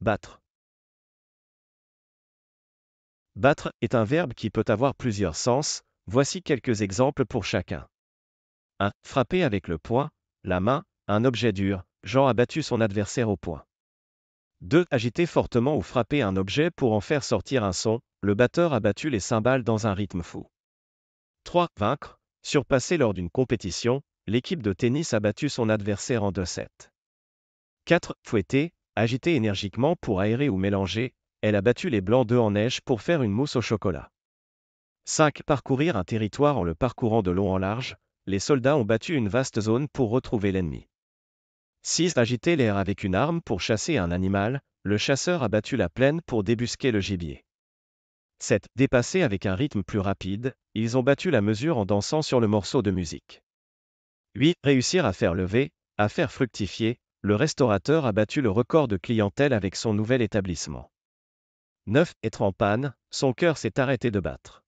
Battre. Battre est un verbe qui peut avoir plusieurs sens, voici quelques exemples pour chacun. 1. Frapper avec le poing, la main, un objet dur, Jean a battu son adversaire au poing. 2. Agiter fortement ou frapper un objet pour en faire sortir un son, le batteur a battu les cymbales dans un rythme fou. 3. Vaincre, surpasser lors d'une compétition, l'équipe de tennis a battu son adversaire en deux sets. 4. Fouetter, Agiter énergiquement pour aérer ou mélanger, elle a battu les blancs d'œufs en neige pour faire une mousse au chocolat. 5. Parcourir un territoire en le parcourant de long en large, les soldats ont battu une vaste zone pour retrouver l'ennemi. 6. Agiter l'air avec une arme pour chasser un animal, le chasseur a battu la plaine pour débusquer le gibier. 7. Dépasser avec un rythme plus rapide, ils ont battu la mesure en dansant sur le morceau de musique. 8. Réussir à faire lever, à faire fructifier, le restaurateur a battu le record de clientèle avec son nouvel établissement. 9, être en panne, son cœur s'est arrêté de battre.